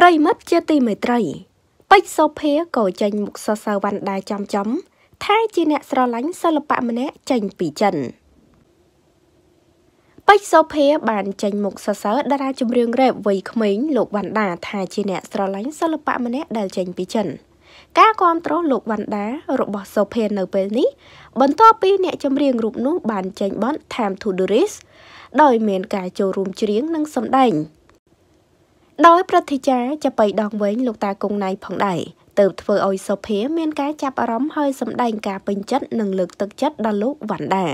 ប្រិមិត្តជាទីមេត្រីពេជ្រសុភាក៏ចេញមុខសរសើរវណ្ណដាចំចំថាជាអ្នកស្រឡាញ់សិល្បៈម្នាក់ចេញពីចិនពេជ្រសុភាបានចេញមុខសរសើរតារាចម្រៀងរ៉េបវ័យក្មេងលោកវណ្ណដាថាជាអ្នកស្រឡាញ់សិល្បៈម្នាក់ដែលចេញពីចិន ការគ្រប់គ្រងលោកវណ្ណដារបស់សុភានៅពេលនេះបន្ទាប់ពីអ្នកចម្រៀងរូបនោះ បានចេញបទ Time to Doris ដោយមានការចូលរួមច្រៀងនិងសម្ដែង។ដោយព្រឹទ្ធាចារ្យចាប៉ីដងវែងលោកតាគង់ណៃផងដែរទៅធ្វើឲ្យសុភាមានការចាប់អារម្មណ៍ហើយសម្ដែងការពេញចិត្តនិងលើកទឹកចិត្តដល់លោកវណ្ណដា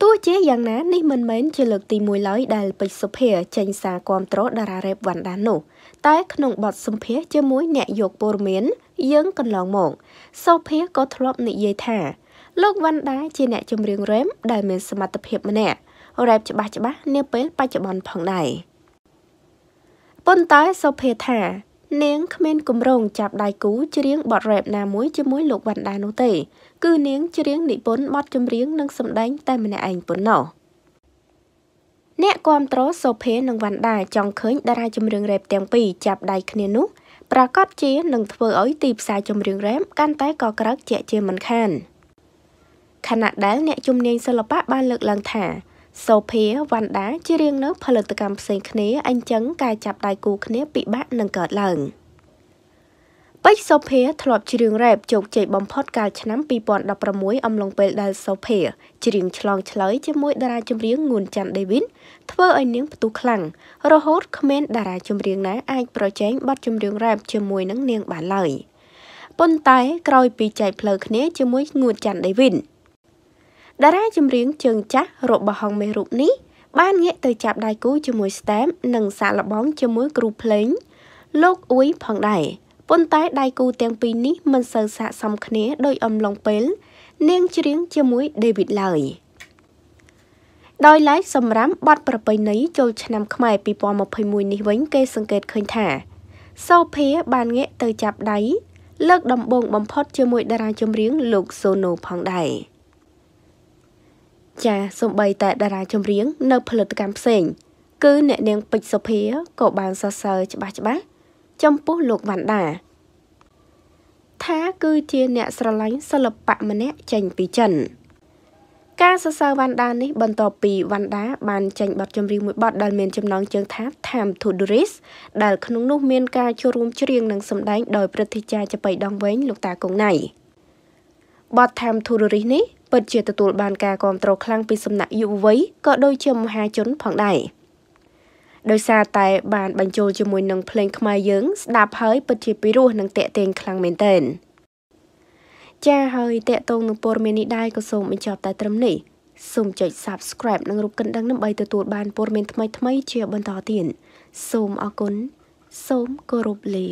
ទោះជាយ៉ាងណានេះមិនមែនជាលើក ទី1ឡើយដែលពេជ្រសុភា ចេញសារគ្រប់គ្រងតារារ៉េបវណ្ណដានោះ តែក្នុងបទសម្ភាសជាមួយអ្នកយកព័ត៌មានយើងកន្លងមកសុភាក៏ធ្លាប់និយាយថាលោកវណ្ណដាជាអ្នកចម្រៀងរ៉េបដែលមានសមត្ថភាពម្នាក់រ៉េបច្បាស់ច្បាស់នាពេល បច្ចុប្បន្នផងដែរ។ប៉ុន្តែសុភាថានាងគ្មានគម្រោងចាប់ដៃគូច្រៀងបទរ៉េបណាមួយជាមួយលោកវណ្ណដានោះទេ គឺនាងច្រៀងនិពន្ធបទចម្រៀងនិងសម្ដែង តែម្នាក់ឯងប៉ុណ្ណោះអ្នកគាំទ្រសុភានិងវណ្ណដាចង់ឃើញ តារាចម្រៀងរ៉េបទាំងពីរចាប់ដៃគ្នានោះប្រកាសជានឹងធ្វើឲ្យទីផ្សារចម្រៀងរ៉េបកាន់តែកក្រើកជាជាមិនខានខណៈដែលអ្នកជំនាញសិល្បៈបានលើកឡើងថាសូភាវណ្ដាជារៀងនៅផលិតកម្មផ្សេងគ្នាអញ្ចឹងការចាប់ដៃគូគ្នាពិបាកនឹងកើតឡើងពេជ្រសូភាធ្លាប់ច្រៀងរ៉េបជោគជ័យបំផុតកាលឆ្នាំ2016អំឡុងពេលដែលសូភាច្រៀងឆ្លងឆ្លើយជាមួយតារាចម្រៀងងួនច័ន្ទដេវីនធ្វើឲ្យនាងផ្ទុះខ្លាំងរហូតគ្មានតារាចម្រៀងណាអាចប្រជែងបទចម្រៀងរ៉េបជាមួយនឹងនាងបានឡើយប៉ុន្តែ ក្រោយពីចែកផ្លូវគ្នាជាមួយងួនច័ន្ទដេវីនតារាចម្រៀងជើងចាស់របស់ហងមេរូបនេះ បានងាកទៅចាប់ដៃគូជាមួយ Stem និងសាក់លបងជាមួយគ្រូភ្លេងលោកអ៊ុយផងដែរប៉ុន្តែដៃគូទាំងពីរនេះ មិនសូវស័ក្តិសមគ្នាដោយអំឡុងពេល នាងច្រៀង ជាមួយ David ឡើយដោយឡែកសម្រាប់បទប្រពៃណីចូលឆ្នាំខ្មែរ2021នេះវិញ គេសង្កេតឃើញថាសូភាបានងាក ទៅចាប់ដៃលើក ដំបូងបំផុត ជាមួយតារាចម្រៀង លោកសូណូផងដែរចាសូម្បីតែតារាចម្រៀងនៅផលិតកម្មផ្សេងគឺអ្នកនាងពេជ្រសុភាក៏បានសរសើរច្បាស់ច្បាស់ចំពោះលោកវណ្ណដា ថាគឺជាអ្នកស្រឡាញ់សិល្បៈម្នាក់ចេញពីចិន ការសរសើរវណ្ណដានេះបន្ទាប់ពីវណ្ណដា បានចេញបទចម្រៀងមួយបទដែលមានចំណងជើងថា Time to Doris ដែលក្នុងនោះមានការចូលរួមច្រៀងនិងសម្ដែងដោយព្រឹទ្ធាចារ្យចបៃដងវែងលោកតាកុងណៃបទ Time to Doris នេះពិតជាទទួលបានការគាំទ្រខ្លាំងពីសំណាក់យុវវ័យក៏ដូចជាមហាជនផងដែរដោយសារតែបានបញ្ចូលជាមួយនឹងភ្លេងខ្មែរយើងស្ដាប់ហើយពិតជាពីរោះនិងតេតេងខ្លាំងមែនទែនចា៎ហើយតេតងនឹងព័ត៌មាននេះដែរក៏សូមបញ្ចប់តែត្រឹមនេះសូមចុច Subscribe និងរូបកណ្ដឹងដើម្បីទទួលបានព័ត៌មានថ្មីៗជាបន្តទៀតសូមអរគុណសូមគោរពលា